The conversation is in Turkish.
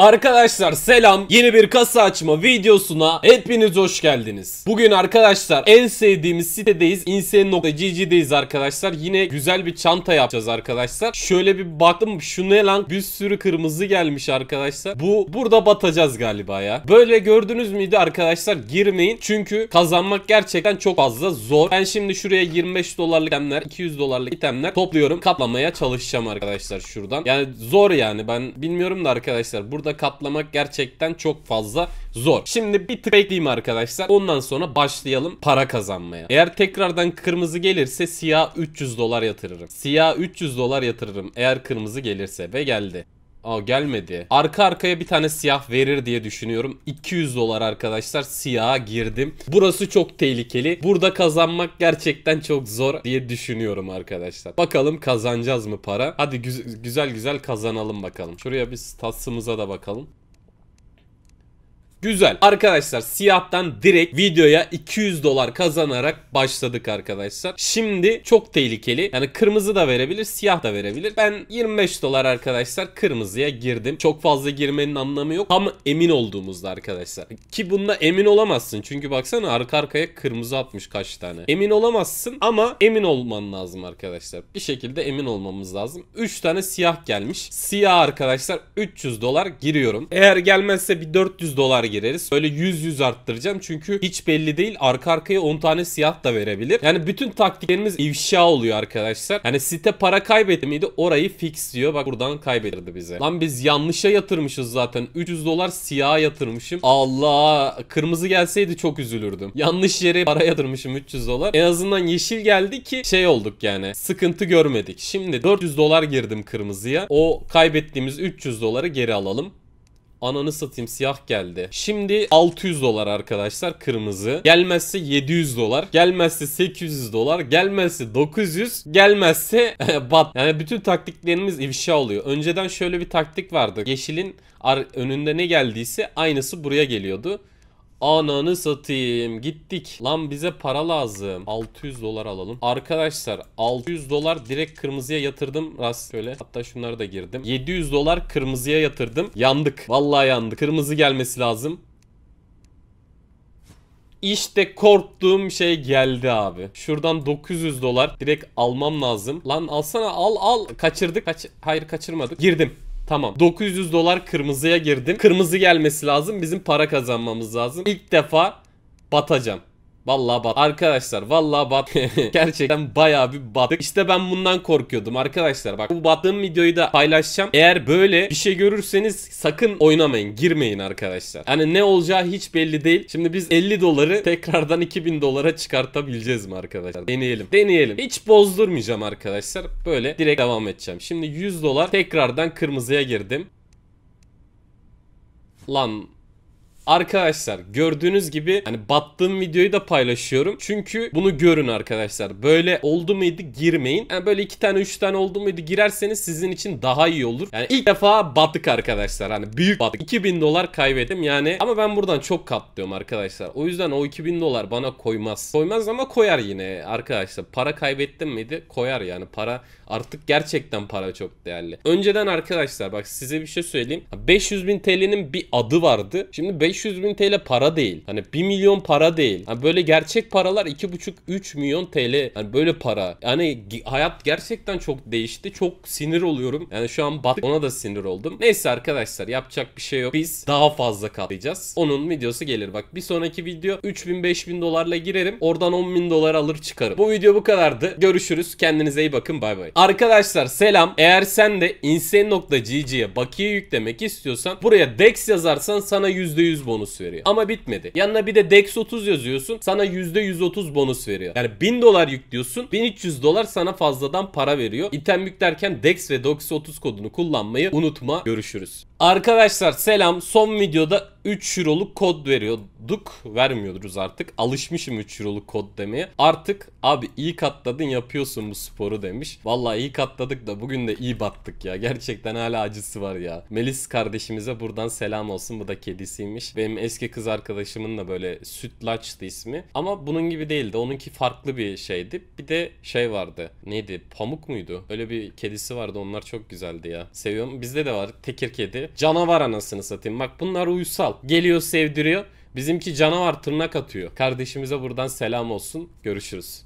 Arkadaşlar selam yeni bir kasa açma videosuna hepiniz hoş geldiniz. Bugün arkadaşlar en sevdiğimiz sitedeyiz insane.cc'deyiz arkadaşlar. Yine güzel bir çanta yapacağız arkadaşlar. Şöyle bir baktım şu ne lan bir sürü kırmızı gelmiş arkadaşlar. Bu burada batacağız galiba ya. Böyle gördünüz müydü arkadaşlar girmeyin. Çünkü kazanmak gerçekten çok fazla zor. Ben şimdi şuraya 25 dolarlık itemler 200 dolarlık itemler topluyorum. Kaplamaya çalışacağım arkadaşlar şuradan. Yani zor yani ben bilmiyorum da arkadaşlar burada da katlamak gerçekten çok fazla zor. Şimdi bir tık bekleyeyim arkadaşlar. Ondan sonra başlayalım para kazanmaya. Eğer tekrardan kırmızı gelirse siyah 300 dolar yatırırım. Siyah 300 dolar yatırırım eğer kırmızı gelirse ve geldi. Aa gelmedi. Arka arkaya bir tane siyah verir diye düşünüyorum. 200 dolar arkadaşlar siyaha girdim. Burası çok tehlikeli. Burada kazanmak gerçekten çok zor diye düşünüyorum arkadaşlar. Bakalım kazanacağız mı para? Hadi güz güzel güzel kazanalım bakalım. Şuraya biz statsımıza da bakalım. Güzel. Arkadaşlar siyahtan direkt videoya 200 dolar kazanarak başladık arkadaşlar. Şimdi çok tehlikeli. Yani kırmızı da verebilir, siyah da verebilir. Ben 25 dolar arkadaşlar kırmızıya girdim. Çok fazla girmenin anlamı yok. Tam emin olduğumuzda arkadaşlar. Ki bunda emin olamazsın. Çünkü baksana arka arkaya kırmızı atmış kaç tane. Emin olamazsın ama emin olman lazım arkadaşlar. Bir şekilde emin olmamız lazım. 3 tane siyah gelmiş. Siyah arkadaşlar 300 dolar giriyorum. Eğer gelmezse bir 400 dolar gireriz. Böyle 100-100 arttıracağım çünkü hiç belli değil. Arka arkaya 10 tane siyah da verebilir. Yani bütün taktiklerimiz ifşa oluyor arkadaşlar. Yani site para kaybetti miydi? Orayı fix diyor. Bak buradan kaybettirdi bize. Lan biz yanlışa yatırmışız zaten. 300 dolar siyaha yatırmışım. Allah kırmızı gelseydi çok üzülürdüm. Yanlış yere para yatırmışım 300 dolar. En azından yeşil geldi ki şey olduk yani. Sıkıntı görmedik. Şimdi 400 dolar girdim kırmızıya. O kaybettiğimiz 300 doları geri alalım. Ananı satayım siyah geldi. Şimdi 600 dolar arkadaşlar kırmızı. Gelmezse 700 dolar. Gelmezse 800 dolar. Gelmezse 900. Gelmezse bat. Yani bütün taktiklerimiz ifşa oluyor. Önceden şöyle bir taktik vardı. Yeşilin önünde ne geldiyse aynısı buraya geliyordu. Ananı satayım. Gittik. Lan bize para lazım. 600 dolar alalım. Arkadaşlar 600 dolar direkt kırmızıya yatırdım. Rast şöyle. Hatta şunları da girdim. 700 dolar kırmızıya yatırdım. Yandık. Vallahi yandık. Kırmızı gelmesi lazım. İşte korktuğum şey geldi abi. Şuradan 900 dolar direkt almam lazım. Lan alsana al al. Kaçırdık. Kaç Hayır kaçırmadık. Girdim. Tamam. 900 dolar kırmızıya girdim. Kırmızı gelmesi lazım. Bizim para kazanmamız lazım. İlk defa batacağım. Vallahi bat. Arkadaşlar vallahi bat. Gerçekten bayağı bir battık. İşte ben bundan korkuyordum arkadaşlar. Bak bu battığım videoyu da paylaşacağım. Eğer böyle bir şey görürseniz sakın oynamayın. Girmeyin arkadaşlar. Yani ne olacağı hiç belli değil. Şimdi biz 50 doları tekrardan 2000 dolara çıkartabileceğiz mi arkadaşlar? Deneyelim. Deneyelim. Hiç bozdurmayacağım arkadaşlar. Böyle direkt devam edeceğim. Şimdi 100 dolar tekrardan kırmızıya girdim. Lan Arkadaşlar gördüğünüz gibi hani battığım videoyu da paylaşıyorum. Çünkü bunu görün arkadaşlar. Böyle oldu muydu girmeyin. Yani böyle iki tane üç tane oldu muydu girerseniz sizin için daha iyi olur. Yani ilk defa battık arkadaşlar. Hani büyük battık. 2000 dolar kaybettim yani. Ama ben buradan çok katlıyorum arkadaşlar. O yüzden o 2000 dolar bana koymaz. Koymaz ama koyar yine arkadaşlar. Para kaybettim miydi? Koyar yani. Para artık gerçekten para çok değerli. Önceden arkadaşlar bak size bir şey söyleyeyim. 500 bin TL'nin bir adı vardı. Şimdi 500 500 bin TL para değil. Hani 1 milyon para değil. Hani böyle gerçek paralar 2,5-3 milyon TL. Hani böyle para. Yani hayat gerçekten çok değişti. Çok sinir oluyorum. Yani şu an battık ona da sinir oldum. Neyse arkadaşlar yapacak bir şey yok. Biz daha fazla katlayacağız. Onun videosu gelir. Bak bir sonraki video 3000-5000 dolarla girerim. Oradan 10 bin dolar alır çıkarım. Bu video bu kadardı. Görüşürüz. Kendinize iyi bakın. Bay bay. Arkadaşlar selam. Eğer sen de insane.gg'ye bakiye yüklemek istiyorsan buraya dex yazarsan sana %100 bonus bonus veriyor. Ama bitmedi. Yanına bir de Dex 30 yazıyorsun. Sana %130 bonus veriyor. Yani 1000 dolar yüklüyorsun. 1300 dolar sana fazladan para veriyor. İtem yüklerken Dex ve Dex 30 kodunu kullanmayı unutma. Görüşürüz. Arkadaşlar selam. Son videoda 3 Euro'luk kod veriyorduk. Vermiyoruz artık. Alışmışım 3 Euro'luk kod demeye. Artık abi iyi katladın yapıyorsun bu sporu demiş. Vallahi iyi katladık da bugün de iyi battık ya. Gerçekten hala acısı var ya. Melis kardeşimize buradan selam olsun. Bu da kedisiymiş. Benim eski kız arkadaşımın da böyle sütlaçtı ismi. Ama bunun gibi değildi. Onunki farklı bir şeydi. Bir de şey vardı. Neydi? Pamuk muydu? Öyle bir kedisi vardı. Onlar çok güzeldi ya. Seviyorum. Bizde de var. Tekir kedi. Canavar anasını satayım. Bak bunlar uysal. Kral geliyor sevdiriyor. Bizimki canavar tırnak atıyor. Kardeşimize buradan selam olsun. Görüşürüz.